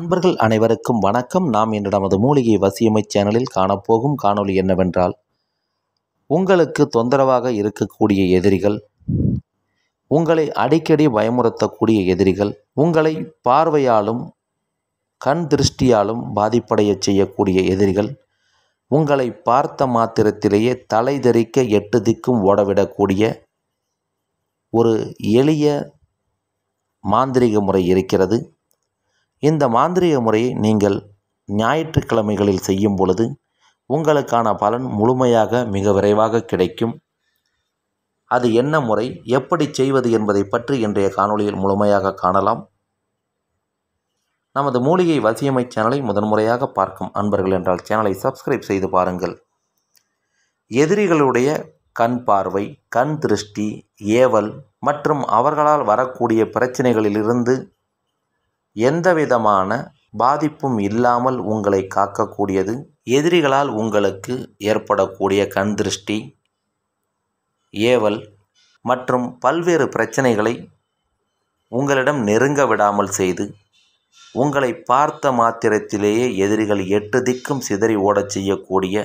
நண்பர்கள் அனைவருக்கும் வணக்கம் நாம் இன்று நமது மூலிகை வசியமை சேனலில் காணப்போகும் காணொலி என்னவென்றால் உங்களுக்கு தொந்தரவாக இருக்கக்கூடிய எதிரிகள் உங்களை அடிக்கடி பயமுறுத்தக்கூடிய எதிரிகள் உங்களை பார்வையாலும் கண் திருஷ்டியாலும் பாதிப்படைய செய்யக்கூடிய எதிரிகள் உங்களை பார்த்த மாத்திரத்திலேயே தலை தெரிக்க எட்டு திக்கும் ஓடவிடக்கூடிய ஒரு எளிய மாந்திரிக முறை இருக்கிறது இந்த மாந்திரிக முறையை நீங்கள் ஞாயிற்றுக்கிழமைகளில் செய்யும் பொழுது உங்களுக்கான பலன் முழுமையாக மிக விரைவாக கிடைக்கும் அது என்ன முறை எப்படி செய்வது என்பதை பற்றி இன்றைய காணொளியில் முழுமையாக காணலாம் நமது மூலிகை வசியமை சேனலை முதன்முறையாக பார்க்கும் அன்பர்கள் என்றால் சேனலை சப்ஸ்கிரைப் செய்து பாருங்கள் எதிரிகளுடைய கண் பார்வை கண் திருஷ்டி ஏவல் மற்றும் அவர்களால் வரக்கூடிய பிரச்சனைகளிலிருந்து எந்தவிதமான பாதிப்பும் இல்லாமல் உங்களை காக்கக்கூடியது எதிரிகளால் உங்களுக்கு ஏற்படக்கூடிய கண் திருஷ்டி ஏவல் மற்றும் பல்வேறு பிரச்சனைகளை உங்களிடம் நெருங்க விடாமல் செய்து உங்களை பார்த்த மாத்திரத்திலேயே எதிரிகள் எட்டு திக்கும் சிதறி ஓடச் செய்யக்கூடிய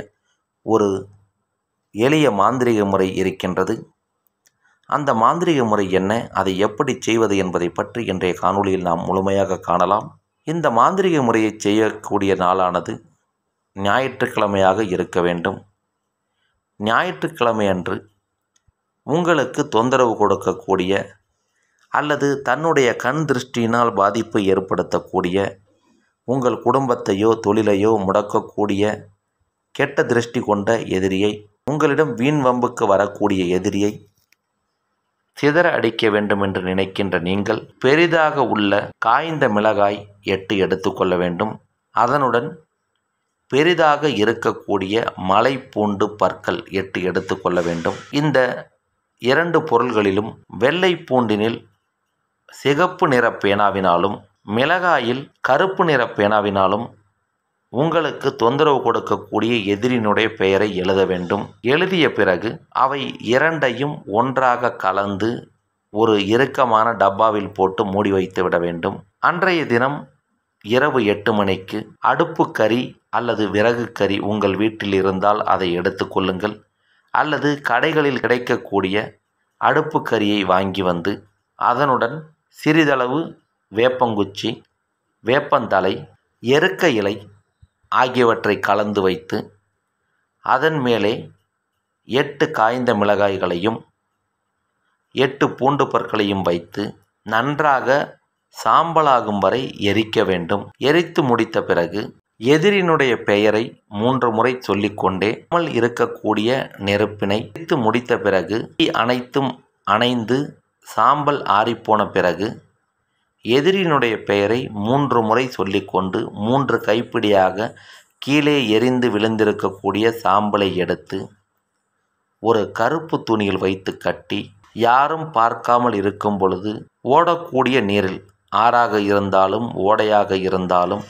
ஒரு எளிய மாந்திரிக முறை இருக்கின்றது அந்த மாந்திரிக முறை என்ன அதை எப்படி செய்வது என்பதை பற்றி இன்றைய காணொளியில் நாம் முழுமையாக காணலாம் இந்த மாந்திரிக முறையை செய்யக்கூடிய நாளானது ஞாயிற்றுக்கிழமையாக இருக்க வேண்டும் ஞாயிற்றுக்கிழமை அன்று உங்களுக்கு தொந்தரவு கொடுக்கக்கூடிய அல்லது தன்னுடைய கண் திருஷ்டியினால் பாதிப்பு ஏற்படுத்தக்கூடிய உங்கள் குடும்பத்தையோ தொழிலையோ முடக்கக்கூடிய கெட்ட திருஷ்டி கொண்ட எதிரியை உங்களிடம் வீண் வம்புக்கு வரக்கூடிய எதிரியை சிதற அடிக்க வேண்டும் என்று நினைக்கின்ற நீங்கள் பெரிதாக உள்ள காய்ந்த மிளகாய் எட்டு எடுத்துக்கொள்ள வேண்டும் அதனுடன் பெரிதாக இருக்கக்கூடிய மலை பூண்டு பற்கள் எட்டு எடுத்துக்கொள்ள வேண்டும் இந்த இரண்டு பொருள்களிலும் வெள்ளை பூண்டினில் சிகப்பு நிற பேனாவினாலும் மிளகாயில் கருப்பு நிற பேனாவினாலும் உங்களுக்கு தொந்தரவு கொடுக்கக்கூடிய எதிரினுடைய பெயரை எழுத வேண்டும் எழுதிய பிறகு அவை இரண்டையும் ஒன்றாக கலந்து ஒரு இறுக்கமான டப்பாவில் போட்டு மூடி வைத்து விட வேண்டும் அன்றைய தினம் இரவு எட்டு மணிக்கு அடுப்பு கறி அல்லது விறகு கறி உங்கள் வீட்டில் இருந்தால் அதை எடுத்துக்கொள்ளுங்கள் அல்லது கடைகளில் கிடைக்கக்கூடிய அடுப்பு கறியை வாங்கி வந்து அதனுடன் சிறிதளவு வேப்பங்குச்சி வேப்பந்தலை எருக்க இலை ஆகியவற்றை கலந்து வைத்து அதன் மேலே எட்டு காய்ந்த மிளகாய்களையும் எட்டு பூண்டு பற்களையும் வைத்து நன்றாக சாம்பலாகும் வரை எரிக்க வேண்டும் எரித்து முடித்த பிறகு எதிரினுடைய பெயரை மூன்று முறை சொல்லிக்கொண்டே நம்மள் இருக்கக்கூடிய நெருப்பினை எரித்து முடித்த பிறகு அனைத்தும் அணைந்து சாம்பல் ஆறிப்போன பிறகு எதிரினுடைய பெயரை மூன்று முறை சொல்லிக்கொண்டு மூன்று கைப்பிடியாக கீழே எரிந்து விழுந்திருக்கக்கூடிய சாம்பலை எடுத்து ஒரு கருப்பு துணியில் வைத்து கட்டி யாரும் பார்க்காமல் இருக்கும் பொழுது ஓடக்கூடிய நீரில் ஆறாக இருந்தாலும் ஓடையாக இருந்தாலும்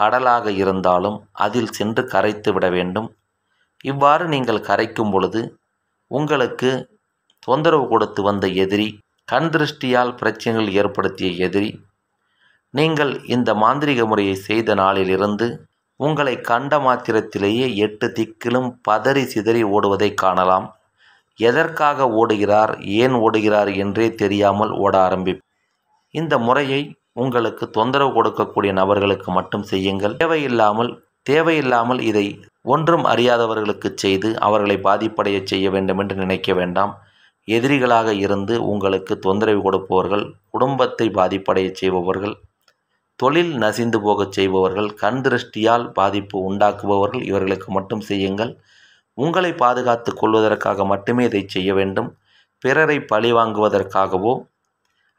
கடலாக இருந்தாலும் அதில் சென்று கரைத்து விட வேண்டும் இவ்வாறு நீங்கள் கரைக்கும் பொழுது உங்களுக்கு தொந்தரவு கொடுத்து வந்த எதிரி கண் திருஷ்டியால் பிரச்சனைகள் ஏற்படுத்திய எதிரி நீங்கள் இந்த மாந்திரிக முறையை செய்த நாளிலிருந்து உங்களை கண்ட மாத்திரத்திலேயே எட்டு திக்கிலும் பதறி சிதறி ஓடுவதை காணலாம் எதற்காக ஓடுகிறார் ஏன் ஓடுகிறார் என்றே தெரியாமல் ஓட ஆரம்பி இந்த முறையை உங்களுக்கு தொந்தரவு கொடுக்கக்கூடிய நபர்களுக்கு மட்டும் செய்யுங்கள் தேவையில்லாமல் தேவையில்லாமல் இதை ஒன்றும் அறியாதவர்களுக்கு செய்து அவர்களை பாதிப்படைய செய்ய வேண்டும் என்று நினைக்க வேண்டாம் எதிரிகளாக இருந்து உங்களுக்கு தொந்தரவு கொடுப்பவர்கள் குடும்பத்தை பாதிப்படைய செய்பவர்கள் தொழில் நசிந்து போகச் செய்பவர்கள் கண் திருஷ்டியால் பாதிப்பு உண்டாக்குபவர்கள் இவர்களுக்கு மட்டும் செய்யுங்கள் உங்களை பாதுகாத்து கொள்வதற்காக மட்டுமே இதை செய்ய வேண்டும் பிறரை பழிவாங்குவதற்காகவோ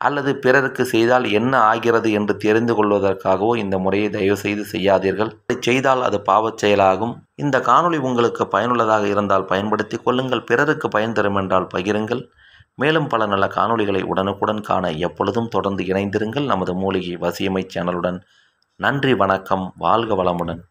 அல்லது பிறருக்கு செய்தால் என்ன ஆகிறது என்று தெரிந்து கொள்வதற்காகவோ இந்த முறையை தயவு செய்து செய்யாதீர்கள் அதை செய்தால் அது பாவச் செயலாகும் இந்த காணொளி உங்களுக்கு பயனுள்ளதாக இருந்தால் பயன்படுத்தி கொள்ளுங்கள் பிறருக்கு பயன் தரும் என்றால் பகிருங்கள் மேலும் பல நல்ல காணொளிகளை உடனுக்குடன் காண எப்பொழுதும் தொடர்ந்து இணைந்திருங்கள் நமது மூலிகை வசியமை சேனலுடன் நன்றி வணக்கம் வாழ்க வளமுடன்